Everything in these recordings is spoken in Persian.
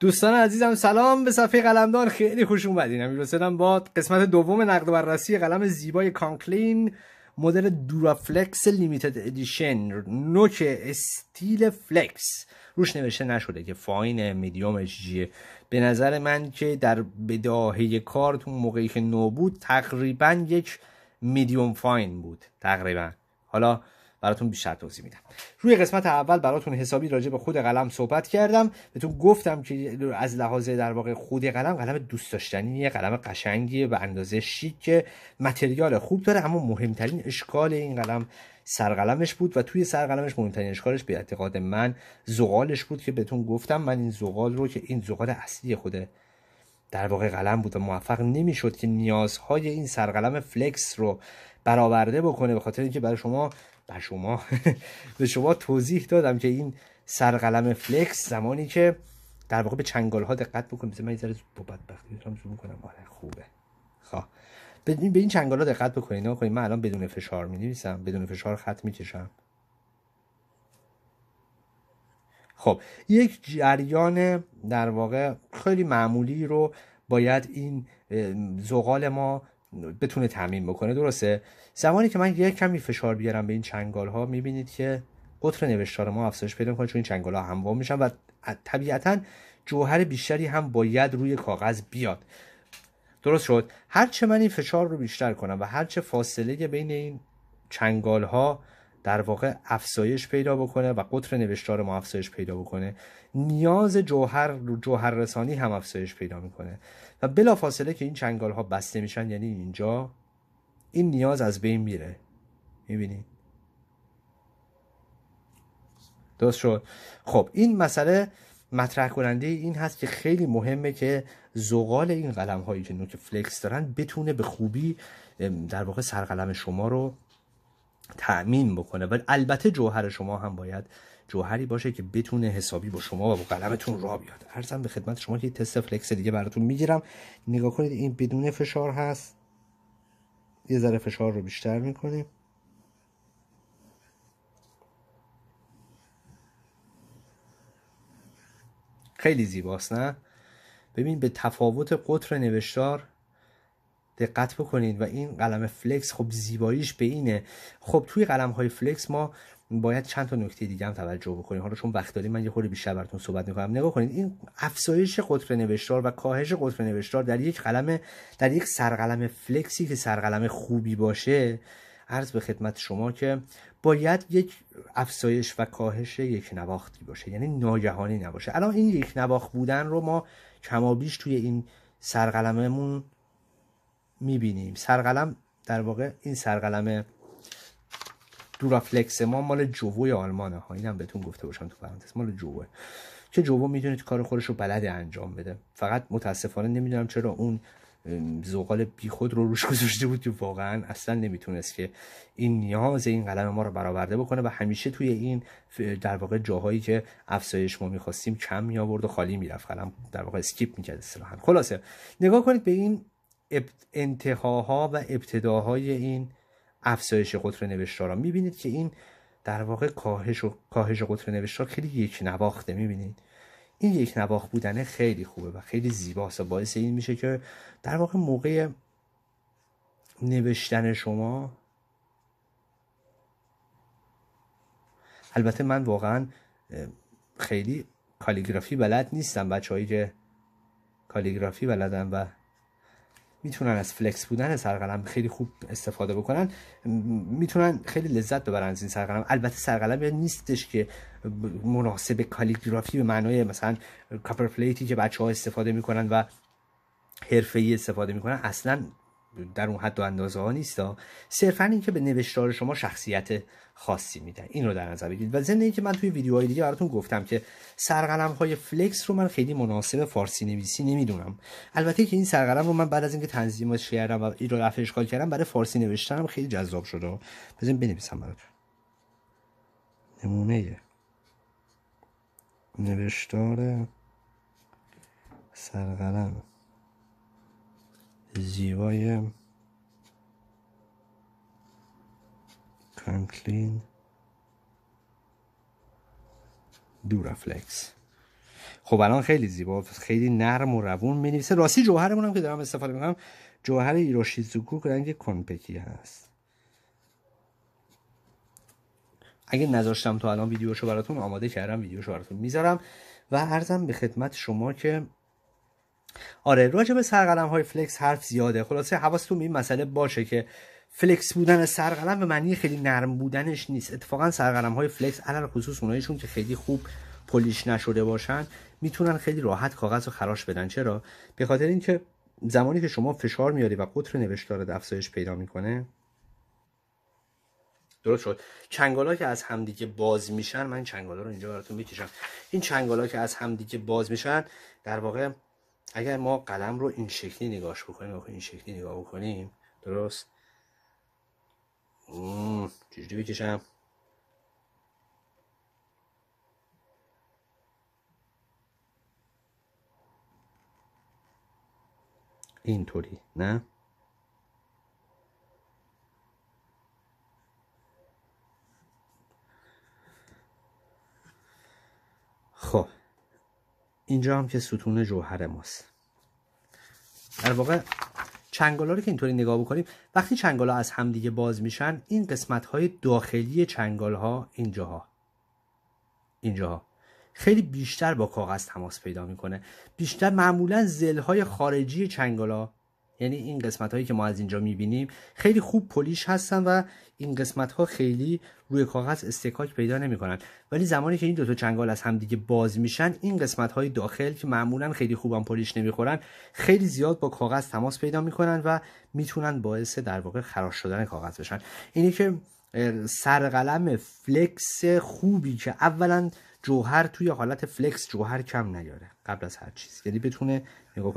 دوستان عزیزم سلام به صفحه قلمدان خیلی خوش اومدین امیر حسینم با قسمت دوم نقد و بررسی قلم زیبای کانکلین مدل دورافلکس لیمیتد ادیشن نوک استیل فلکس روش نوشته نشده که فاین میدیوم چیه به نظر من که در بداهه کار تو موقعی که نو بود تقریبا یک میدیوم فاین بود تقریبا حالا براتون بیشتر توضیح میدم روی قسمت اول براتون حسابی راجع به خود قلم صحبت کردم بهتون گفتم که از لحاظ در واقع خود قلم قلم دوست یه قلم قشنگیه به اندازه شیک متریال خوب داره اما مهمترین اشکال این قلم سرقلمش بود و توی سرقلمش مهمترین اشکالش به اعتقاد من زغالش بود که بهتون گفتم من این زغال رو که این زغال اصلی خود در واقع قلم بود و موفق نمیشد که نیازهای این سرقلم فلکس رو برآورده بکنه به خاطر اینکه برای شما به شما به شما توضیح دادم که این سرقلم فلکس زمانی که در واقع به چنگال ها دقت بکنید مثل من یه ذره با بدبختی کنم آره خوبه خب، به این چنگال ها دقت بکنید نه من الان بدون فشار می بدون فشار خط می کشم خب یک جریان در واقع خیلی معمولی رو باید این زغال ما بتونه تعمین بکنه درسته زمانی که من یک کمی فشار بیارم به این چنگال ها میبینید که قطر نوشتار ما افزایش پیدا کنه چون این چنگال ها میشن و طبیعتا جوهر بیشتری هم باید روی کاغذ بیاد درست شد هرچه من این فشار رو بیشتر کنم و هرچه فاصله بین این چنگال ها در واقع افزایش پیدا بکنه و قطر نوشتار ما افزایش پیدا بکنه نیاز جوهر جوهر رسانی هم افزایش پیدا میکنه و فاصله که این چنگال ها بسته میشن یعنی اینجا این نیاز از بین میره میبینید درست شد خب این مسئله مطرح کننده این هست که خیلی مهمه که زغال این قلم هایی که نوک فلکس دارن بتونه به خوبی در واقع سرقلم شما رو تأمین بکنه ولی البته جوهر شما هم باید جوهری باشه که بتونه حسابی با شما و با قلمتون را بیاد ارزم به خدمت شما که تست فلکس دیگه براتون میگیرم نگاه کنید این بدون فشار هست یه ذره فشار رو بیشتر میکنیم خیلی زیباست نه ببین به تفاوت قطر نوشتار دقت بکنید و این قلم فلکس خب زیباییش به اینه خب توی قلم های فلکس ما باید چند تا نکته دیگه هم توجه بکنیم حالا چون وقت داریم من یه خورده بیشتر براتون صحبت میکنم نگاه کنید این افزایش قطر نوشتار و کاهش قطر نوشتار در یک قلم در یک سرقلم فلکسی که سرقلم خوبی باشه عرض به خدمت شما که باید یک افزایش و کاهش یک نواختی باشه یعنی ناگهانی نباشه الان این یک نواخت بودن رو ما کمابیش توی این سرقلممون میبینیم سرقلم در واقع این سرقلم دورافلکس ما مال جووی آلمانه ها اینم بهتون گفته باشم تو پرانتز مال جووه که جوو میدونید کار خودش رو بلده انجام بده فقط متاسفانه نمیدونم چرا اون زغال بیخود رو روش گذاشته بود واقعا اصلا نمیتونست که این نیاز این قلم ما رو برآورده بکنه و همیشه توی این در واقع جاهایی که افزایش ما میخواستیم کم می آورد و خالی میرفت قلم در واقع اسکیپ میکرد اصطلاحا خلاصه نگاه کنید به این انتهاها و ابتداهای این افزایش قطر را میبینید که این در واقع کاهش, و... کاهش قطر نوشتار خیلی یک نواخته میبینید این یک نواخت بودنه خیلی خوبه و خیلی زیباست و باعث این میشه که در واقع موقع نوشتن شما البته من واقعا خیلی کالیگرافی بلد نیستم بچه هایی که کالیگرافی بلدن و میتونن از فلکس بودن سرقلم خیلی خوب استفاده بکنن میتونن خیلی لذت ببرن از این سرقلم البته سرقلم نیستش که مناسب کالیگرافی به معنای مثلا کاپر پلیتی که بچه ها استفاده میکنن و ای استفاده میکنن اصلا در اون حد و اندازه ها نیست صرفا اینکه به نوشتار شما شخصیت خاصی میدن این رو در نظر بگیرید و ضمن اینکه من توی ویدیوهای دیگه براتون گفتم که سرقلم های فلکس رو من خیلی مناسب فارسی نویسی نمیدونم البته که این سرقلم رو من بعد از اینکه تنظیمش کردم و این رو کردم برای فارسی نوشتنم خیلی جذاب شده بزن بنویسم براتون نمونه نوشتار سرقلم زیبای دو دورافلکس خب الان خیلی زیبا خیلی نرم و روون می نویسه راستی جوهرمون هم که دارم استفاده میکنم جوهر ایروشیزوکو رنگ کنپکی هست اگه نذاشتم تا الان ویدیوشو براتون آماده کردم ویدیوشو براتون میذارم و عرضم به خدمت شما که آره راجع به سرقلم های فلکس حرف زیاده خلاصه حواستون به این مسئله باشه که فلکس بودن سرقلم به معنی خیلی نرم بودنش نیست اتفاقا سرقلم های فلکس علل خصوص اونایشون که خیلی خوب پولیش نشده باشن میتونن خیلی راحت کاغذ رو خراش بدن چرا به خاطر اینکه زمانی که شما فشار میاری و قطر نوشتار افزایش پیدا میکنه درست شد چنگالا که از همدیگه باز میشن من چنگالا رو اینجا براتون میکشم این چنگالا که از همدیگه باز میشن در واقع اگر ما قلم رو این شکلی نگاش بکنیم این شکلی نگاه بکنیم درست چجوری بکشم اینطوری نه اینجا هم که ستون جوهر ماست در واقع ها رو که اینطوری نگاه بکنیم وقتی چنگالا از همدیگه باز میشن این قسمت های داخلی چنگال ها اینجاها اینجاها خیلی بیشتر با کاغذ تماس پیدا میکنه بیشتر معمولا زل های خارجی چنگالا یعنی این قسمت هایی که ما از اینجا میبینیم خیلی خوب پلیش هستن و این قسمت ها خیلی روی کاغذ استکاک پیدا کنن ولی زمانی که این دو تا چنگال از همدیگه باز میشن این قسمت های داخل که معمولا خیلی خوبم پلیش نمیخورن خیلی زیاد با کاغذ تماس پیدا میکنن و میتونن باعث در واقع خراش شدن کاغذ بشن اینی که سرقلم فلکس خوبی که اولا جوهر توی حالت فلکس جوهر کم نیاره قبل از هر چیز یعنی بتونه نگاه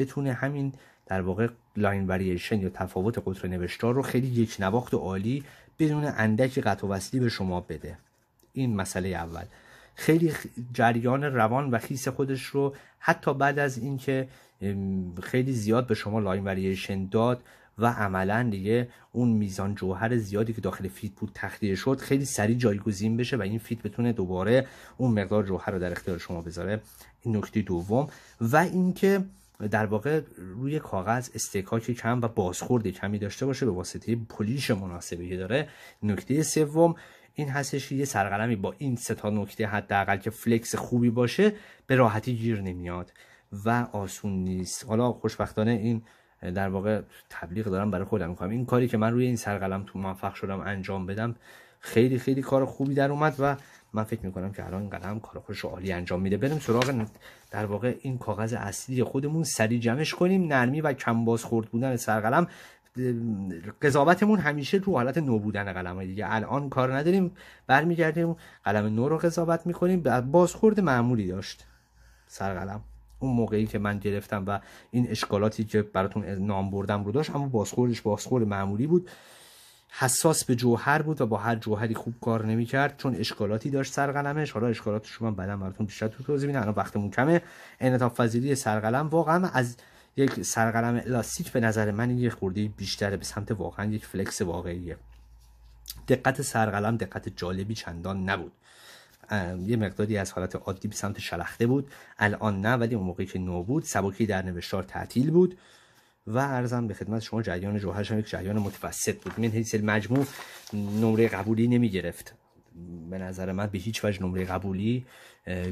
بتونه همین در واقع لاین وریشن یا تفاوت قطر نوشتار رو خیلی یک نواخت و عالی بدون اندکی قطع وصلی به شما بده این مسئله اول خیلی جریان روان و خیس خودش رو حتی بعد از اینکه خیلی زیاد به شما لاین وریشن داد و عملا دیگه اون میزان جوهر زیادی که داخل فیت بود تخلیه شد خیلی سریع جایگزین بشه و این فیت بتونه دوباره اون مقدار جوهر رو در اختیار شما بذاره این نکته دوم و اینکه در واقع روی کاغذ استکاک کم و بازخورد کمی داشته باشه به واسطه پولیش مناسبی داره نکته سوم این هستش یه سرقلمی با این سه تا نکته حداقل که فلکس خوبی باشه به راحتی گیر نمیاد و آسون نیست حالا خوشبختانه این در واقع تبلیغ دارم برای خودم میکنم این کاری که من روی این سرقلم تو موفق شدم انجام بدم خیلی خیلی کار خوبی در اومد و من فکر میکنم که الان قلم کار خوش عالی انجام میده بریم سراغ در واقع این کاغذ اصلی خودمون سری جمعش کنیم نرمی و کم بازخورد بودن سرقلم قضاوتمون همیشه رو حالت نو بودن قلم دیگه الان کار نداریم برمیگردیم قلم نو رو قضاوت میکنیم بازخورد معمولی داشت سرقلم اون موقعی که من گرفتم و این اشکالاتی که براتون نام بردم رو داشت اما بازخوردش بازخورد معمولی بود حساس به جوهر بود و با هر جوهری خوب کار نمیکرد چون اشکالاتی داشت سرقلمش حالا اشکالاتش من بعدا براتون بیشتر تو توضیح میدم الان وقتمون کمه انعطاف پذیری سرقلم واقعا از یک سرقلم لاستیک به نظر من یه خورده بیشتره به سمت واقعا یک فلکس واقعیه دقت سرقلم دقت جالبی چندان نبود یه مقداری از حالت عادی به سمت شلخته بود الان نه ولی اون موقعی که نو بود سبکی در نوشتار تعطیل بود و ارزم به خدمت شما جریان جوهرش هم یک جریان متوسط بود من هیچ مجموع نمره قبولی نمی گرفت به نظر من به هیچ وجه نمره قبولی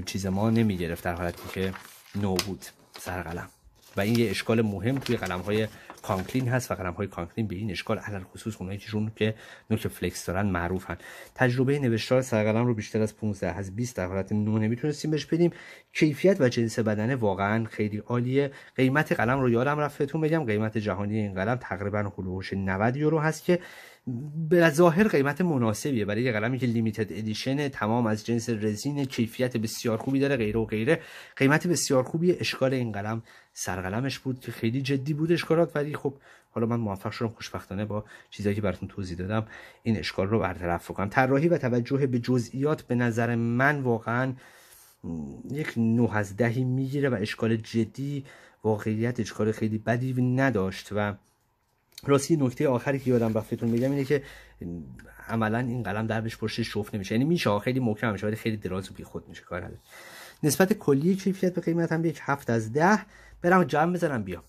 چیز ما نمی گرفت در حالتی که نو بود سرقلم و این یه اشکال مهم توی قلم های کانکلین هست و قلم های کانکلین به این اشکال علل خصوص اونایی که که نوک فلکس دارن معروفن تجربه نوشتار قلم رو بیشتر از 15 از 20 در حالت نمونه میتونستیم بهش بدیم کیفیت و جنس بدنه واقعا خیلی عالیه قیمت قلم رو یادم رفت بهتون بگم قیمت جهانی این قلم تقریبا حدود 90 یورو هست که به ظاهر قیمت مناسبیه برای یه قلمی که لیمیتد ادیشن تمام از جنس رزین کیفیت بسیار خوبی داره غیره و غیره قیمت بسیار خوبی اشکال این قلم سرقلمش بود که خیلی جدی بود اشکالات ولی خب حالا من موفق شدم خوشبختانه با چیزایی که براتون توضیح دادم این اشکال رو برطرف کنم طراحی و توجه به جزئیات به نظر من واقعا یک نه از دهی میگیره و اشکال جدی واقعیت اشکال خیلی بدی نداشت و راستی نکته آخری که یادم رفتتون میگم اینه که عملا این قلم دربش پشت شفت نمیشه یعنی میشه خیلی محکم میشه خیلی دراز و خود میشه کار نسبت کلی کیفیت به قیمت هم یک هفت از ده برم جمع بزنم بیام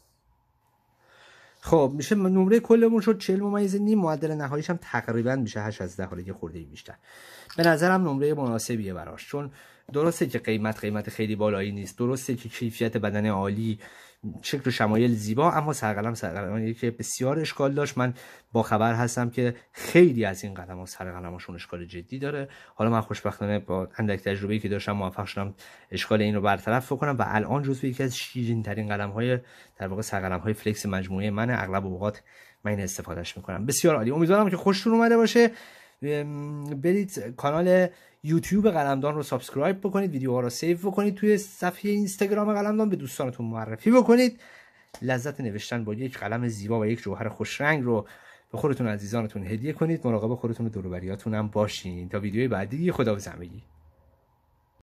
خب میشه نمره کلمون شد 40 ممیز نیم معدل نهاییش هم تقریبا میشه 8 از 10 حالا یه خورده بیشتر به نظرم نمره مناسبیه براش چون درسته که قیمت قیمت خیلی بالایی نیست درسته که کیفیت بدن عالی شکل و شمایل زیبا اما سرقلم سرقلم که بسیار اشکال داشت من با خبر هستم که خیلی از این قلم ها هاشون اشکال جدی داره حالا من خوشبختانه با اندک تجربه‌ای که داشتم موفق شدم اشکال این رو برطرف بکنم و الان جزو یکی از شیرین ترین قلم های در واقع سرقلم های فلکس مجموعه من اغلب اوقات من این استفادهش میکنم بسیار عالی امیدوارم که خوشتون اومده باشه برید کانال یوتیوب قلمدان رو سابسکرایب بکنید ویدیوها رو سیو بکنید توی صفحه اینستاگرام قلمدان به دوستانتون معرفی بکنید لذت نوشتن با یک قلم زیبا و یک جوهر خوش رنگ رو به خودتون عزیزانتون هدیه کنید مراقب خودتون و دوروبریاتون هم باشین تا ویدیوی بعدی خدا همگی